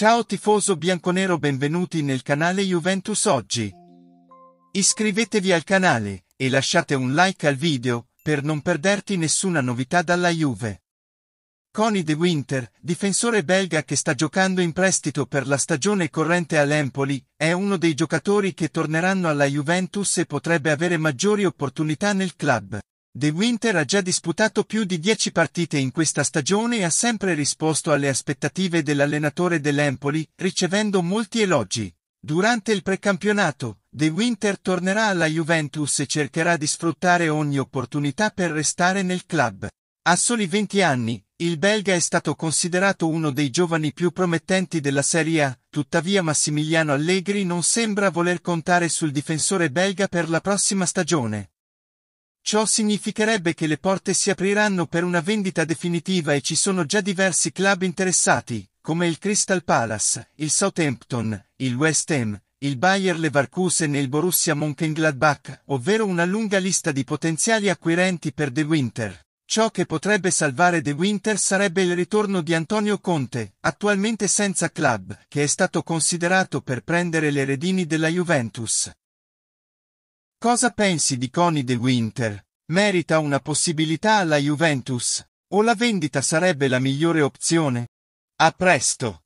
Ciao tifoso bianconero benvenuti nel canale Juventus Oggi. Iscrivetevi al canale e lasciate un like al video per non perderti nessuna novità dalla Juve. Connie De Winter, difensore belga che sta giocando in prestito per la stagione corrente all'Empoli, è uno dei giocatori che torneranno alla Juventus e potrebbe avere maggiori opportunità nel club. De Winter ha già disputato più di 10 partite in questa stagione e ha sempre risposto alle aspettative dell'allenatore dell'Empoli, ricevendo molti elogi. Durante il precampionato, De Winter tornerà alla Juventus e cercherà di sfruttare ogni opportunità per restare nel club. A soli 20 anni, il belga è stato considerato uno dei giovani più promettenti della Serie A, tuttavia Massimiliano Allegri non sembra voler contare sul difensore belga per la prossima stagione. Ciò significherebbe che le porte si apriranno per una vendita definitiva e ci sono già diversi club interessati, come il Crystal Palace, il Southampton, il West Ham, il Bayer Leverkusen e il Borussia Mönchengladbach, ovvero una lunga lista di potenziali acquirenti per De Winter. Ciò che potrebbe salvare De Winter sarebbe il ritorno di Antonio Conte, attualmente senza club, che è stato considerato per prendere le redini della Juventus. Cosa pensi di Connie De Winter? Merita una possibilità alla Juventus? O la vendita sarebbe la migliore opzione? A presto!